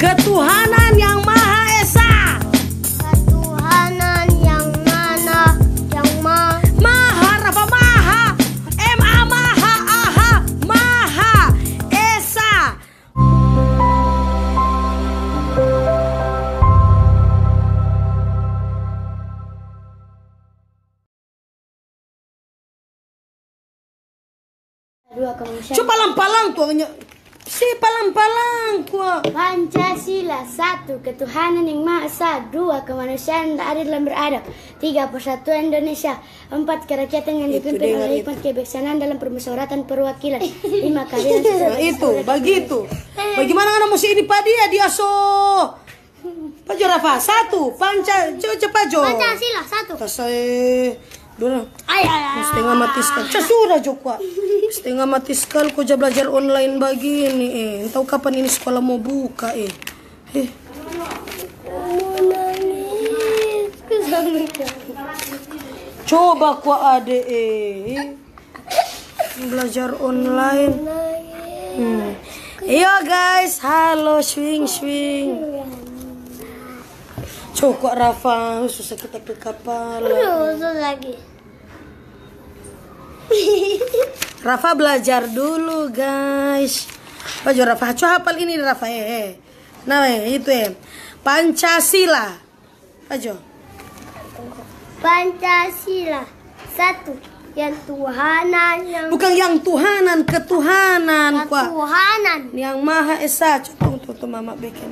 Ketuhanan yang Maha Esa. Ketuhanan yang mana? Yang ma Maha apa Maha? M A Maha H Maha Esa. Coba lampalang tuh si palang kuat. Pancasila satu ketuhanan yang maha esa dua kemanusiaan tak adil dan beradab tiga persatuan Indonesia empat kerakyatan yang dipimpin oleh hikmat kebijaksanaan dalam permusyawaratan perwakilan eh, eh, lima eh, kali itu begitu bagaimana kamu sih ini padi ya dia so Pak Jorafa, satu, panca, cepat jo. Pancasila, satu. Tasai. Dulu. Ay, ay, ay. Mesti nga matiskal. Chasura, joke kau nga belajar online bagi ini eh. kapan ini sekolah mau buka eh. Eh. Coba ku ade eh. Belajar online. Hmm. Iya, Yo guys, halo swing swing. coba Rafa, susah kita ke kapal. Susah lagi. Rafa belajar dulu guys Baju oh, Rafa Coba hafal ini Rafa ya? Nah eh, itu ya Pancasila Baju Pancasila Satu yang Tuhanan yang bukan yang Tuhanan ketuhanan Tuhanan yang Maha Esa coba untuk mama bikin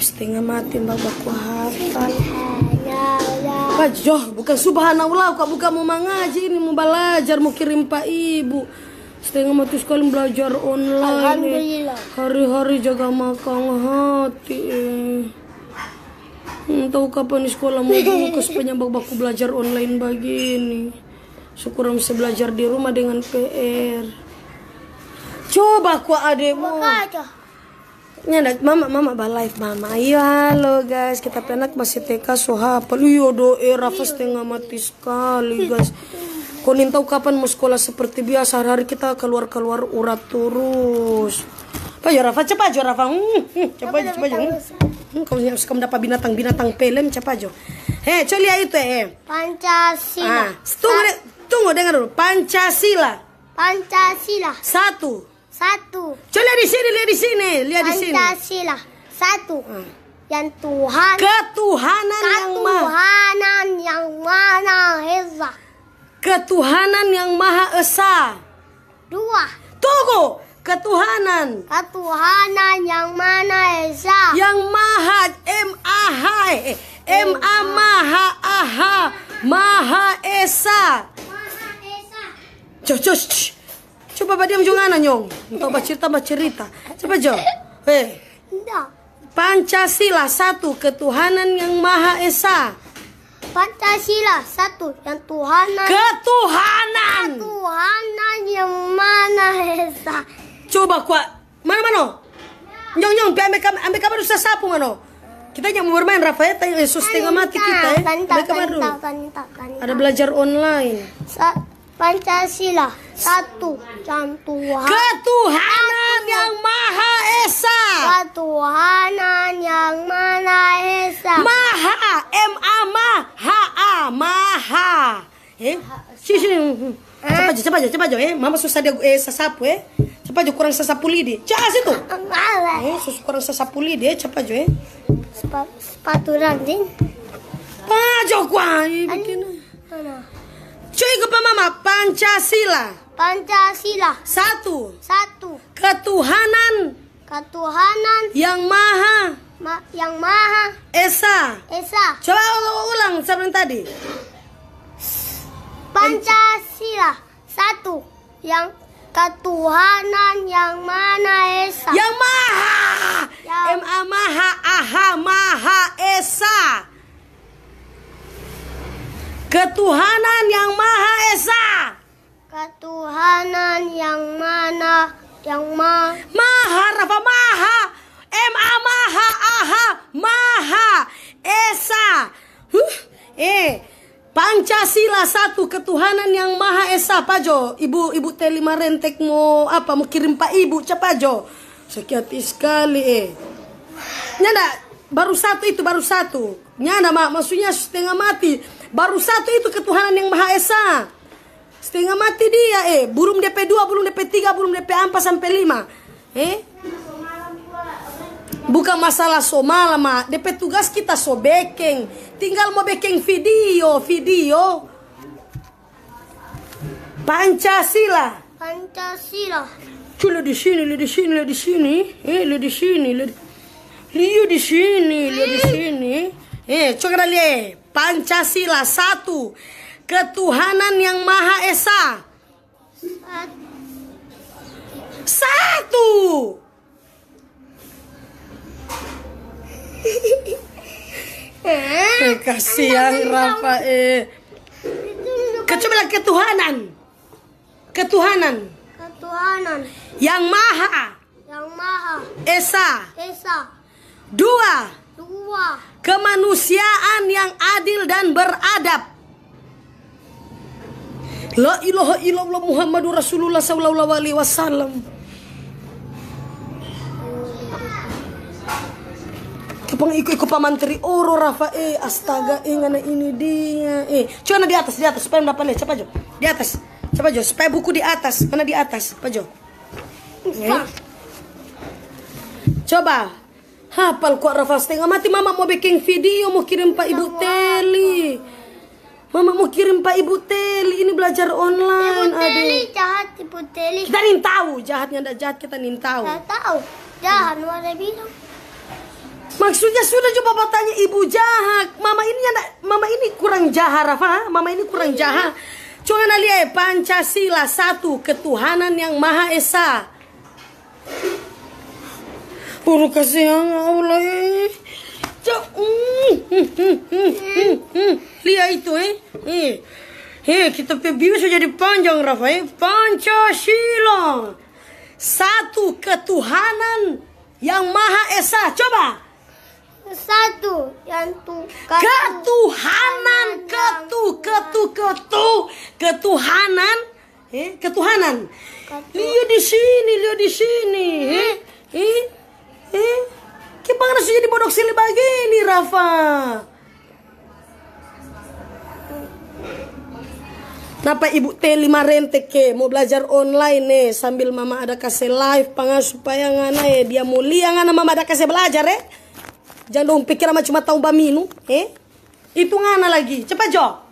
setengah mati mbak kuah hafal Bajoh, bukan subhanallah, kok bukan mau mengaji ini mau belajar mau kirim pak ibu. Setengah mati sekali belajar online. Hari-hari jaga makan hati. Entah eh. hmm, kapan di sekolah mau buka supaya baku belajar online begini. Syukur bisa belajar di rumah dengan PR. Coba ku ademu. Baca. Ini ada mama mama balai mama. Ayo iya, halo guys, kita penak masih TK soha perlu Iya eh Rafa iya. setengah mati sekali guys. Kau tahu kapan mau sekolah seperti biasa hari, -hari kita keluar keluar urat terus. Pak ya Rafa cepat aja Rafa. Hmm, hmm. cepat aja cepat aja. Hmm. Hmm, kamu harus kamu dapat binatang binatang pelem cepat aja. Hei, coba itu eh. Pancasila. Ah, tunggu, tunggu dengar dulu. Pancasila. Pancasila. Satu. Satu. Coba lihat di sini, lihat di sini, lihat di sini. Pancasila. Satu. Hmm. Yang Tuhan. Ketuhanan, Ketuhanan yang maha. Ketuhanan yang maha esa. Ketuhanan yang maha esa. Dua. Tunggu. Ketuhanan. Ketuhanan yang mana esa? Yang maha M A H -E. M A maha h maha esa. Maha esa. Cus, cus, cus. Coba badiam jong ana nyong. Untuk bercerita bercerita. Coba jo. Hei. Pancasila satu ketuhanan yang maha esa. Pancasila satu yang Tuhanan ketuhanan ketuhanan yang mana Esa coba kuat mana mana ya. nyong nyong ambil kamar ambil kamar usah sapu mano kita yang bermain Rafael tadi Yesus tengah mati kita ya. Ambil kamar ada belajar online Pancasila satu dan Tuhan ketuhanan satu. yang maha esa ketuhanan yang maha esa maha m a m a h a maha eh sini sini cepat eh? aja cepat aja cepat aja eh mama susah dia eh sasapu eh cepat aja kurang sasapu lidi cepat ah, situ eh susah kurang sasapu lidi eh cepat aja eh sepatu ranting Pajo kuai bikin. Cuy kepa mama Pancasila. Pancasila. Satu. Satu. Ketuhanan. Ketuhanan. Yang maha. Ma yang maha. Esa. Esa. Coba ulang sebelum tadi. Pancasila. Satu. Yang ketuhanan yang mana esa yang maha yang M A maha aha maha esa Ketuhanan yang Maha Esa. Ketuhanan yang mana yang ma Maha Rafa Maha M A Maha H Maha Esa huh? eh Pancasila satu ketuhanan yang Maha Esa jo Ibu Ibu Telima Rentek mau apa mau kirim Pak Ibu cepat jo Sekiati sekali eh Nyanda baru satu itu baru satu Nyanda mak maksudnya setengah mati Baru satu itu ketuhanan yang Maha Esa. Setengah mati dia, eh. Burung DP2, burung DP3, burung DP4 sampai 5. Eh? Bukan masalah so malam, ma. DP tugas kita so beking Tinggal mau beking video, video. Pancasila. Pancasila. cule di sini, lu di sini, lu di sini. Eh, lu di sini, lu di... Liu di sini, lu di sini. Eh, coba lihat. Pancasila satu Ketuhanan yang Maha Esa Satu eh, Kasihan eh Kecuali ketuhanan Ketuhanan Ketuhanan Yang Maha Yang Maha Esa Esa Dua Dua. Kemanusiaan yang adil dan beradab. La ilaha illallah Muhammadur Rasulullah sallallahu alaihi wasallam. Kepang iku iku pamantri oro Rafa eh astaga eh ngana ini dia eh cuman di atas di atas supaya mendapat lihat coba jo di atas coba jo supaya buku di atas mana di atas coba jo coba Hafal kok Rafas setengah mati mama mau bikin video mau kirim Pak Ibu Teli. Mama mau kirim Pak Ibu Teli ini belajar online. Ibu Teli jahat Ibu Teli. Kita nih tahu jahatnya ada jahat kita nih tahu. tahu. Jahat hmm. ada bilang. Maksudnya sudah coba bertanya ibu jahat. Mama ini yang mama ini kurang jahat Rafa. Mama ini kurang iya. jahat. Cuma lihat Pancasila satu ketuhanan yang maha esa. Puro kasi ang aula eh. Ja, Liya ito eh. Eh. Eh, kita bisa jadi panjang Rafa eh. Pancasila. Satu ketuhanan yang Maha Esa. Coba. Satu yang tu ketuhanan ketu ketu ketu ketuhanan eh ketuhanan. Lihat di sini, lihat di sini. Eh, eh. eh. Eh, gimana sih jadi bodoh sili begini Rafa? Napa ibu T 5 rente ke mau belajar online nih eh. sambil mama ada kasih live pangan supaya ngana ya eh. dia mulia ngana mama ada kasih belajar eh. Jangan dong pikir sama cuma tahu baminu eh. Itu ngana lagi. Cepat Jo.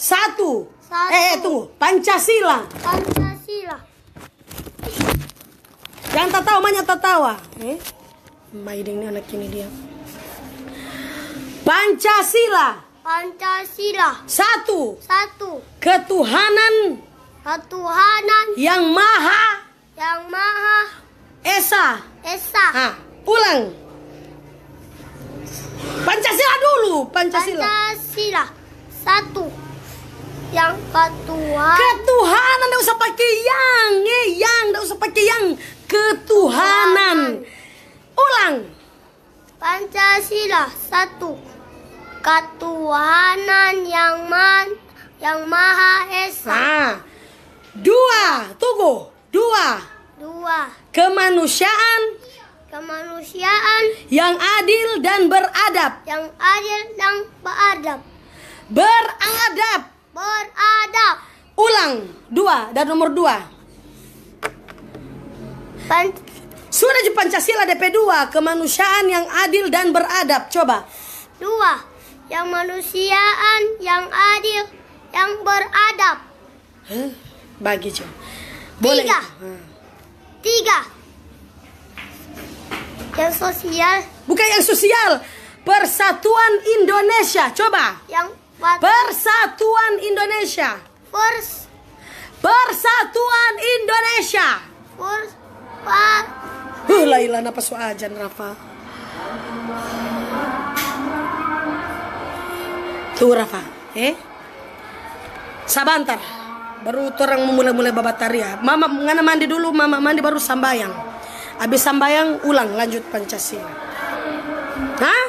Satu. Satu. eh, eh tunggu. Pancasila. Pancasila. Yang tertawa banyak tertawa. Ah. Eh? ini anak ini dia. Pancasila. Pancasila. Satu. Satu. Ketuhanan. Ketuhanan. Yang maha. Yang maha. Esa. Esa. Ah, ulang. Pancasila dulu. Pancasila. Pancasila. Satu. Yang ketuhanan. Ketuhanan, tidak usah pakai yang. Eh, yang, tidak usah pakai yang ketuhanan. Ulang. Pancasila satu ketuhanan yang man yang maha esa. Nah, dua, tunggu. Dua. Dua. Kemanusiaan kemanusiaan yang adil dan beradab yang adil dan beradab beradab beradab ulang dua dan nomor dua Pan di Pancasila DP2 Kemanusiaan yang adil dan beradab Coba Dua Yang manusiaan yang adil Yang beradab huh? Bagi coba Boleh Tiga hmm. Tiga Yang sosial Bukan yang sosial Persatuan Indonesia Coba Yang Persatuan Indonesia first Persatuan Indonesia first Rafa. Huh, Laila na pasuajan, Rafa. Tuh, Rafa. Eh? Ya. Sabantar. Baru orang memulai-mulai babat tari ya. Mama, ngana mandi dulu, mama mandi baru sambayang. Habis sambayang, ulang lanjut Pancasila. Hah?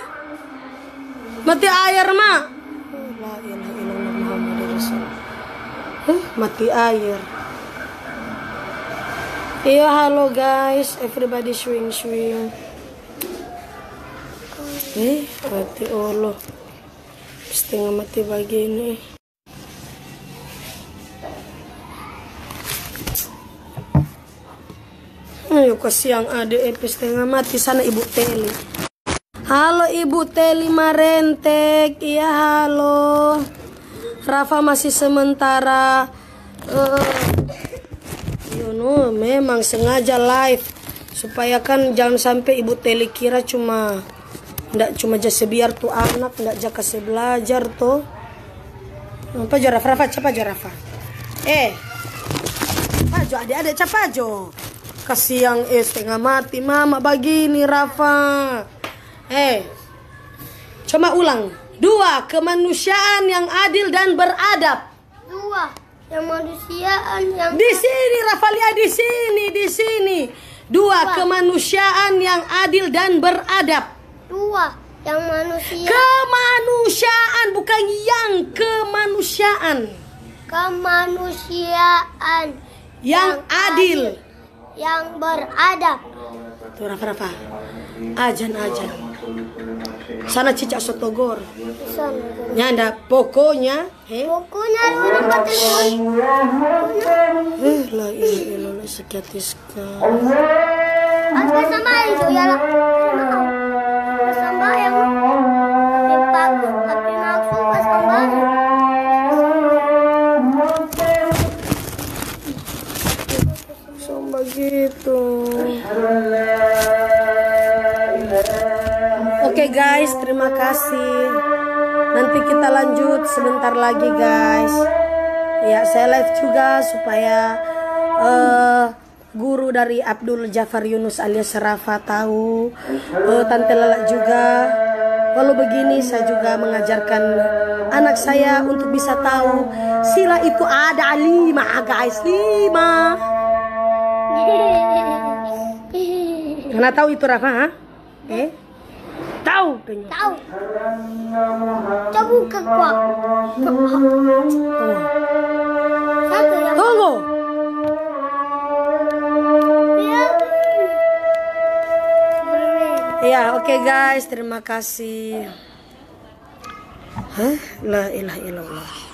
Mati air, Ma. Huh? Mati air. Iya, halo guys, everybody swing swing. Eh, mati ulo. Pasti nga mati bagi ini. Ayo kasih yang ada eh, pasti mati sana ibu Teli. Halo ibu Teli Marentek, iya halo. Rafa masih sementara uh, Yono memang sengaja live supaya kan jangan sampai ibu Teli kira cuma ndak cuma jasa biar tuh anak ndak jaka belajar tuh apa jarak rafa capa jarafa eh jo ada capa jo kasih yang eh setengah mati mama begini rafa eh cuma ulang dua kemanusiaan yang adil dan beradab yang manusiaan yang di sini Rafalia ya, di sini di sini dua, dua kemanusiaan yang adil dan beradab dua yang manusia kemanusiaan bukan yang kemanusiaan kemanusiaan yang, yang adil. adil yang beradab tuh Rafa Rafa ajan ajan sana cicak sotogor nyanda pokoknya he? pokoknya eh la ilaha illallah sekatis ka sama itu ya lah kasih. Nanti kita lanjut sebentar lagi guys. Ya saya live juga supaya uh, guru dari Abdul Jafar Yunus alias Rafa tahu. Uh, Tante Lala juga. Kalau begini saya juga mengajarkan anak saya untuk bisa tahu sila itu ada lima guys lima. Karena tahu itu Rafa? Ha? Eh? Tahu kayaknya. Tahu. Coba kekuat, gua. Satu yang. Tunggu. Ya, oke okay guys, terima kasih. Hah? La ilaha illallah.